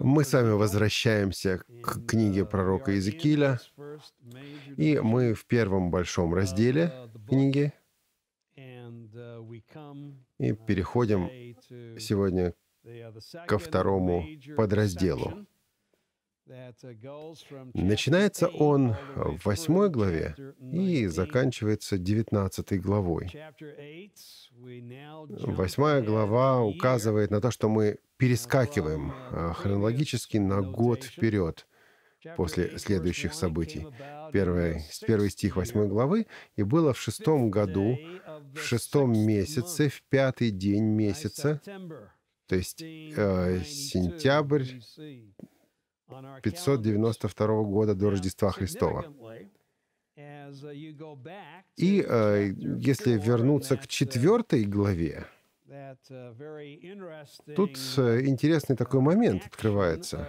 Мы с вами возвращаемся к книге uh, пророка Иезекииля, и мы в первом большом uh, разделе книги, uh, и переходим сегодня ко второму подразделу. Uh, Начинается он в 8 главе и заканчивается 19 главой. 8 глава указывает на то, что мы перескакиваем а, хронологически на год вперед после следующих событий. Первый, первый стих 8 главы. «И было в шестом году, в шестом месяце, в пятый день месяца, то есть э, сентябрь 592 года до Рождества Христова. И э, если вернуться к четвертой главе, тут э, интересный такой момент открывается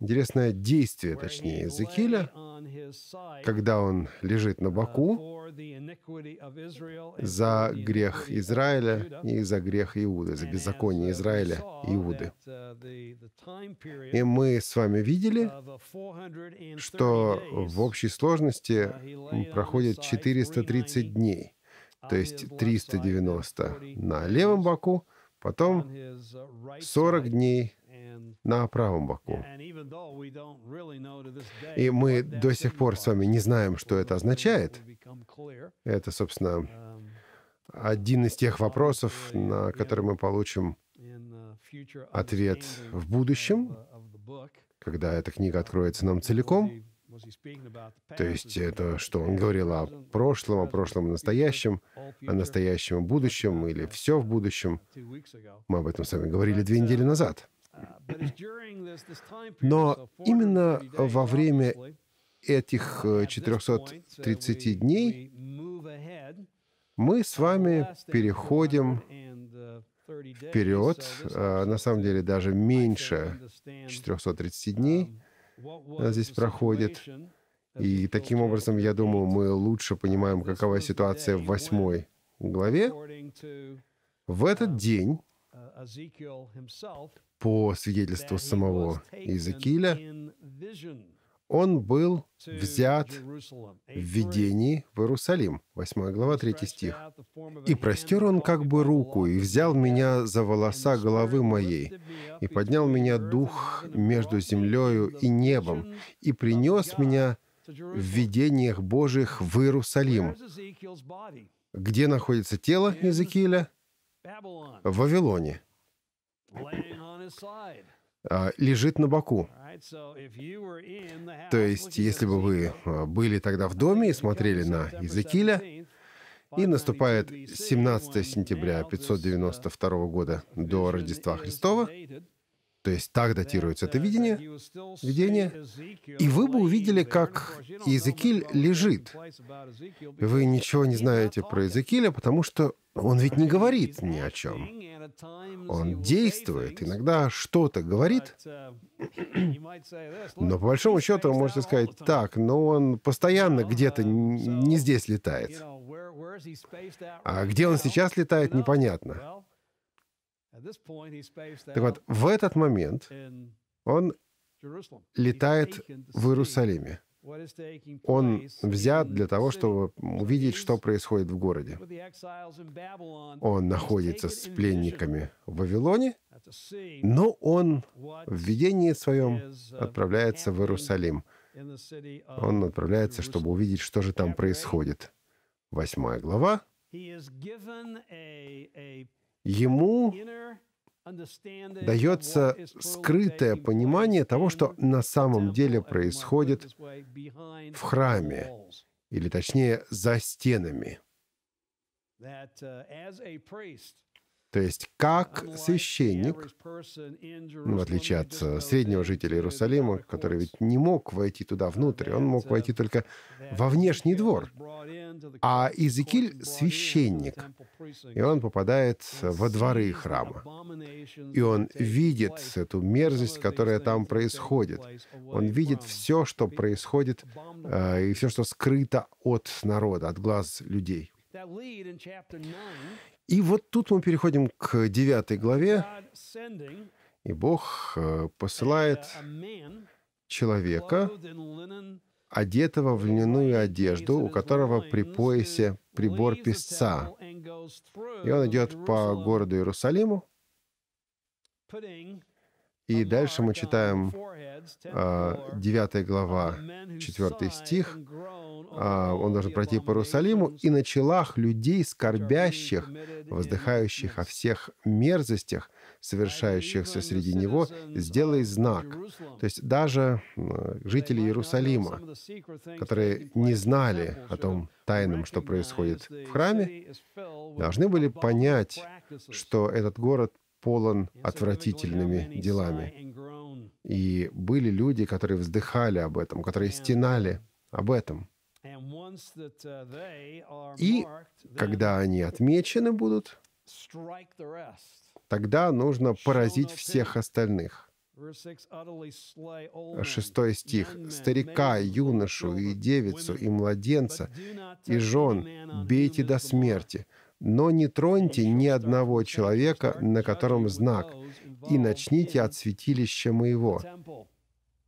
интересное действие, точнее, Иезекииля, когда он лежит на uh, боку за грех Израиля и за грех Иуды, за беззаконие uh, Израиля и Иуды. Uh, и мы с вами видели, что в общей сложности проходит 430 дней, то есть 390 на левом боку Потом 40 дней на правом боку. И мы до сих пор с вами не знаем, что это означает. Это, собственно, один из тех вопросов, на который мы получим ответ в будущем, когда эта книга откроется нам целиком. То есть это что он говорил о прошлом, о прошлом настоящем, о настоящем будущем, или все в будущем. Мы об этом с вами говорили две недели uh, назад. Uh, Но именно во время этих 430 э, uh, дней мы с вами переходим вперед, а, на самом деле даже меньше 430 um, дней, Э, здесь проходит. И таким образом, я думаю, мы лучше понимаем, какова ситуация в восьмой главе. В этот день, по свидетельству самого Иезекииля, он был взят в видении в Иерусалим, 8 глава, 3 стих. «И простер он как бы руку, и взял меня за волоса головы моей, и поднял меня дух между землею и небом, и принес меня в видениях Божьих в Иерусалим». Где находится тело Иезекииля? В Вавилоне. А, лежит на боку. То есть, если бы вы а, были тогда в доме и смотрели на Иезекииля, и наступает 17 сентября 592 года до Рождества Христова, то есть так датируется это видение, видение, и вы бы увидели, как Иезекииль лежит. Вы ничего не знаете про Иезекииля, потому что он ведь не говорит ни о чем. Он действует, иногда что-то говорит. Но по большому счету вы можете сказать, так, но он постоянно где-то не здесь летает. А где он сейчас летает, непонятно. Так вот, в этот момент он летает в Иерусалиме. Он взят для того, чтобы увидеть, что происходит в городе. Он находится с пленниками в Вавилоне, но он в видении своем uh, отправляется в Иерусалим. Он отправляется, чтобы увидеть, что же там происходит. Восьмая глава. Ему дается скрытое понимание того, что на самом деле происходит в храме, или точнее за стенами. Uh, то есть как священник, ну, в отличие от э, среднего жителя Иерусалима, который ведь не мог войти туда внутрь, он мог войти uh, только во внешний двор. А Иезекииль — священник, и он попадает во дворы храма. И он видит эту мерзость, которая там происходит. Он видит все, что происходит, и все, что скрыто от народа, от глаз людей. И вот тут мы переходим к девятой главе, и Бог э, посылает uh, человека, одетого в льняную одежду, у которого при поясе прибор песца. И он идет по городу Иерусалиму, и дальше мы читаем 9 а, глава, 4 стих. А, он должен пройти по Иерусалиму. «И на челах людей скорбящих, воздыхающих о всех мерзостях, совершающихся среди него, сделай знак». То есть даже жители Иерусалима, которые не знали о том тайном, что происходит в храме, должны были понять, что этот город полон отвратительными делами. И были люди, которые вздыхали об этом, которые стенали об этом. Uh, и когда они отмечены будут, тогда нужно поразить всех остальных. Шестой стих. «Старика, юношу и девицу, и младенца, и жен бейте до смерти, но не троньте ни одного человека, на котором знак, и начните от святилища моего».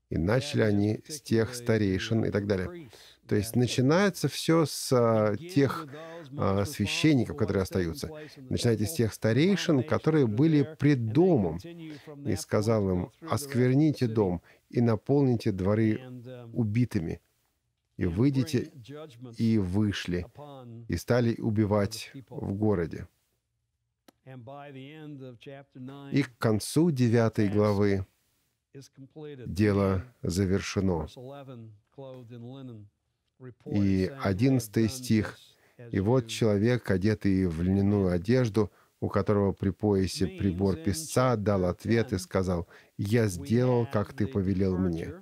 И начали они с тех старейшин и так далее. То есть начинается все с а, тех а, священников, которые остаются. Начинайте с тех старейшин, которые были пред домом. И сказал им, оскверните дом и наполните дворы um, убитыми и выйдите, и вышли, и стали убивать в городе». И к концу девятой главы дело завершено. И одиннадцатый стих. «И вот человек, одетый в льняную одежду, у которого при поясе прибор песца, дал ответ и сказал, «Я сделал, как ты повелел мне».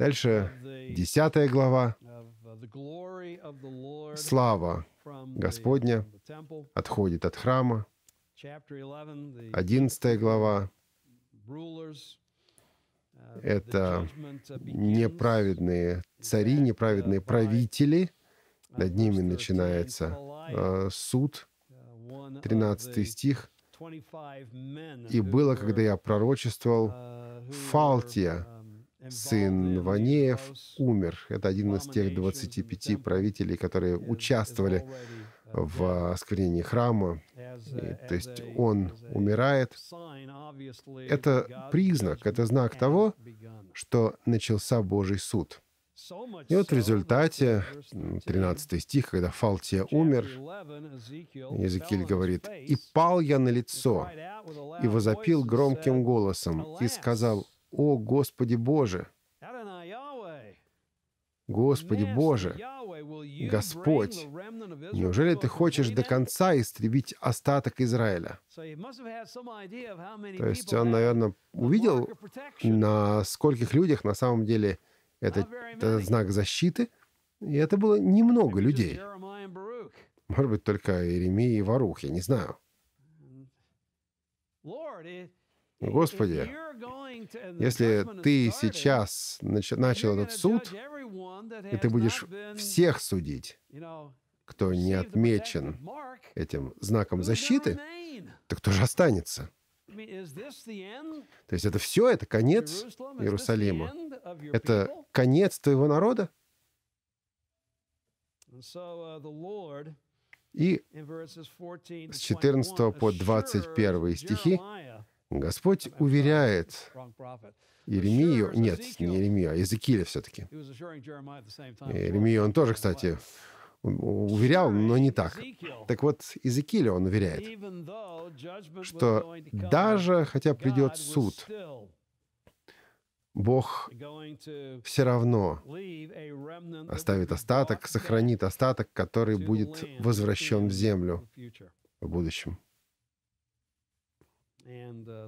Дальше десятая глава. Слава Господня отходит от храма. Одиннадцатая глава. Это неправедные цари, неправедные правители. Над ними начинается э, суд. Тринадцатый стих. «И было, когда я пророчествовал, Фалтия, сын Ванеев, умер. Это один из тех 25 правителей, которые э, участвовали э, в осквернении храма. И, то есть он умирает. Это признак, это знак того, что начался Божий суд. И вот в результате, 13 стих, когда Фалтия умер, Езекииль говорит, «И пал я на лицо, и возопил громким голосом, и сказал, «О, Господи Боже!» Господи Боже, Господь, неужели ты хочешь до конца истребить остаток Израиля? То есть он, наверное, увидел, на скольких людях на самом деле этот, этот знак защиты, и это было немного людей. Может быть, только Иеремия и Варух, я не знаю. Господи, если ты сейчас нач- начал этот суд, и ты будешь всех судить, кто не отмечен этим знаком защиты, то кто же останется? То есть это все, это конец Иерусалима. Это конец твоего народа? И с 14 по 21 стихи Господь уверяет Иеремию, нет, не Иеремию, а Иезекииля все-таки. Иеремию он тоже, кстати, уверял, но не так. Так вот, Иезекииля он уверяет, что даже хотя придет суд, Бог все равно оставит остаток, сохранит остаток, который будет возвращен в землю в будущем. Uh,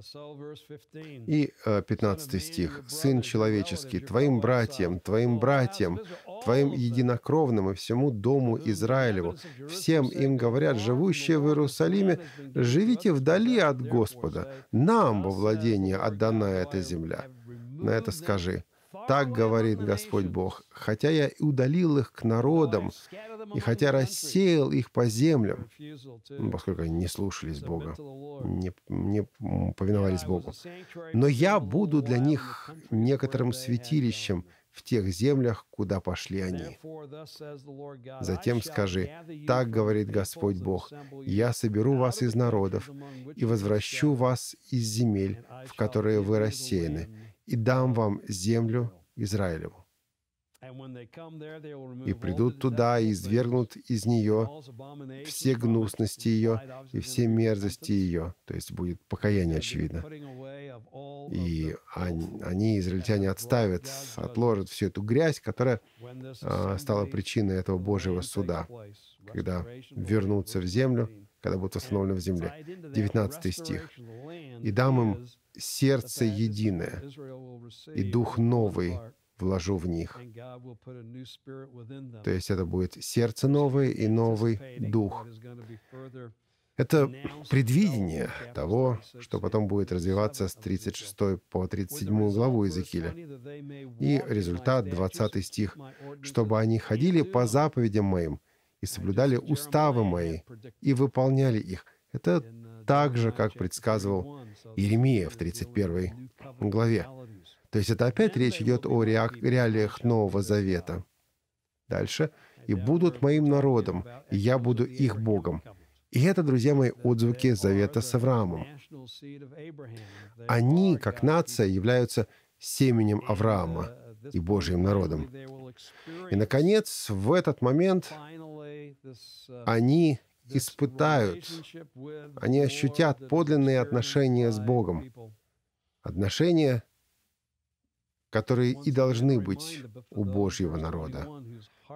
и 15 э, стих. «Сын человеческий, твоим братьям, твоим братьям, твоим единокровным и всему дому Израилеву, всем им говорят, живущие в Иерусалиме, живите вдали от Господа, нам во владение отдана эта земля». На это скажи, так говорит Господь Бог. Хотя я удалил их к народам, и хотя рассеял их по землям, ну, поскольку они не слушались Бога, не, не повиновались Богу. Но я буду для них некоторым святилищем в тех землях, куда пошли они. Затем скажи, так говорит Господь Бог, я соберу вас из народов и возвращу вас из земель, в которые вы рассеяны, и дам вам землю Израилеву. И придут туда и извергнут из нее все гнусности ее и все мерзости ее. То есть будет покаяние, очевидно. И они, они израильтяне, отставят, отложат всю эту грязь, которая а, стала причиной этого Божьего суда, когда вернутся в землю, когда будут восстановлены в земле. 19 стих. «И дам им сердце единое, и дух новый вложу в них. То есть это будет сердце новое и новый дух. Это предвидение того, что потом будет развиваться с 36 по 37 главу Иезекииля. И результат, 20 стих, «Чтобы они ходили по заповедям моим и соблюдали уставы мои и выполняли их». Это так же, как предсказывал Иеремия в 31 главе. То есть это опять речь идет о реалиях Нового Завета. Дальше. «И будут моим народом, и я буду их Богом». И это, друзья мои, отзвуки завета с Авраамом. Они, как нация, являются семенем Авраама и Божьим народом. И, наконец, в этот момент они испытают, они ощутят подлинные отношения с Богом. Отношения, которые и должны быть у Божьего народа.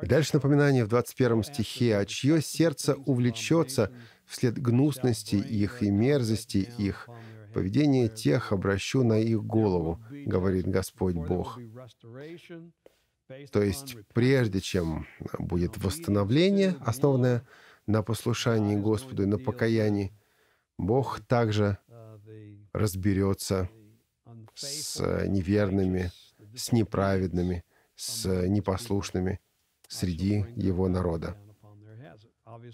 И дальше напоминание в 21 стихе, «А чье сердце увлечется вслед гнусности их и мерзости их, поведение тех обращу на их голову, говорит Господь Бог». То есть, прежде чем будет восстановление, основанное на послушании Господу и на покаянии, Бог также разберется с неверными, с неправедными, с непослушными среди его народа.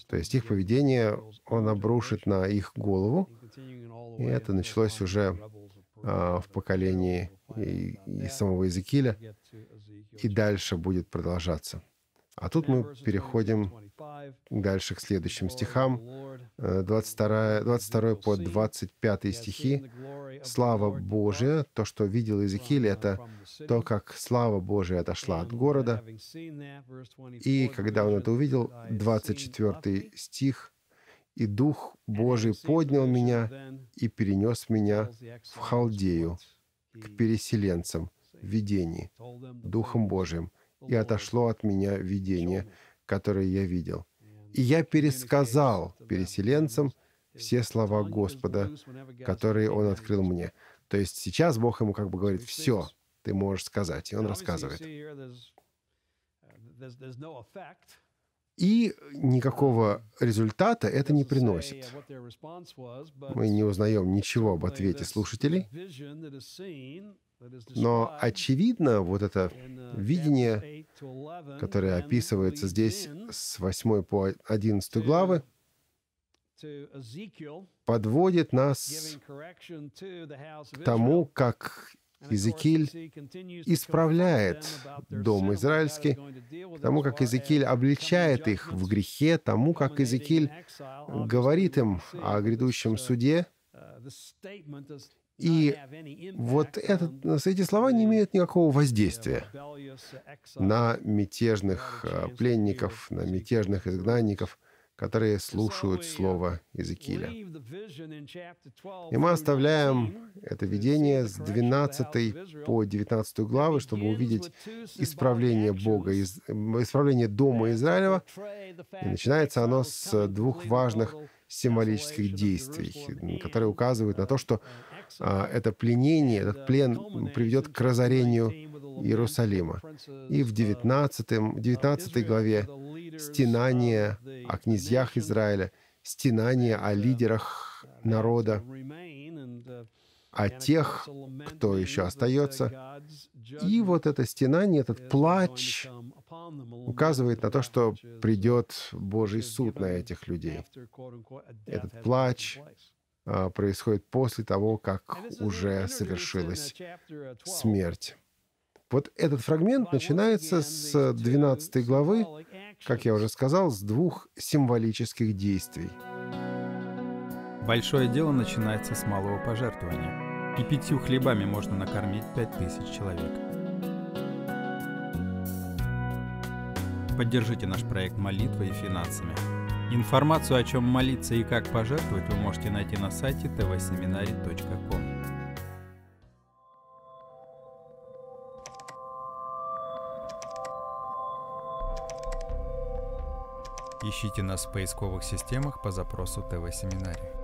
То есть их поведение он обрушит на их голову, и это началось уже а, в поколении и, и самого Иезекииля, и дальше будет продолжаться. А тут мы переходим дальше к следующим стихам, 22, 22 по 25 стихи. «Слава Божия!» То, что видел Иезекииль, это то, как слава Божия отошла от города. И когда он это увидел, 24 стих, «И Дух Божий поднял меня и перенес меня в Халдею, к переселенцам в видении, Духом Божиим» и отошло от меня видение, которое я видел. И я пересказал переселенцам э, все слова Господа, которые Он открыл мне. То есть сейчас Бог ему как бы говорит, все, ты можешь сказать. И он рассказывает. Uh, и никакого результата это не приносит. Uh, Мы не узнаем ничего об ответе слушателей, но очевидно, вот это видение, которое описывается здесь с 8 по 11 главы, подводит нас к тому, как Иезекииль исправляет дом израильский, к тому, как Иезекииль обличает их в грехе, тому, как Иезекииль говорит им о грядущем uh, суде, uh, и вот этот, э, эти слова не имеют никакого воздействия на мятежных э, пленников, на мятежных изгнанников, которые слушают uh, слово Иезекииля. И мы оставляем это видение с 12 по 19 главы, чтобы увидеть исправление Бога, э, исправление Дома Израилева. И начинается оно с двух важных символических действий, которые указывают на то, что а, это пленение, этот плен приведет к разорению Иерусалима. И в 19, 19 главе стенание о князьях Израиля, стенание о uh, лидерах народа, uh, о тех, кто еще остается. И вот это стенание, этот плач указывает на то, что придет Божий суд на этих людей. Этот плач а, происходит после того, как уже совершилась uh, смерть. Вот этот фрагмент начинается с 12 э, главы, как я уже сказал, с двух символических действий. Большое дело начинается с малого пожертвования. И пятью хлебами можно накормить пять тысяч человек. Поддержите наш проект молитвой и финансами. Информацию, о чем молиться и как пожертвовать, вы можете найти на сайте tvseminary.com. Ищите нас в поисковых системах по запросу ТВ-семинарий.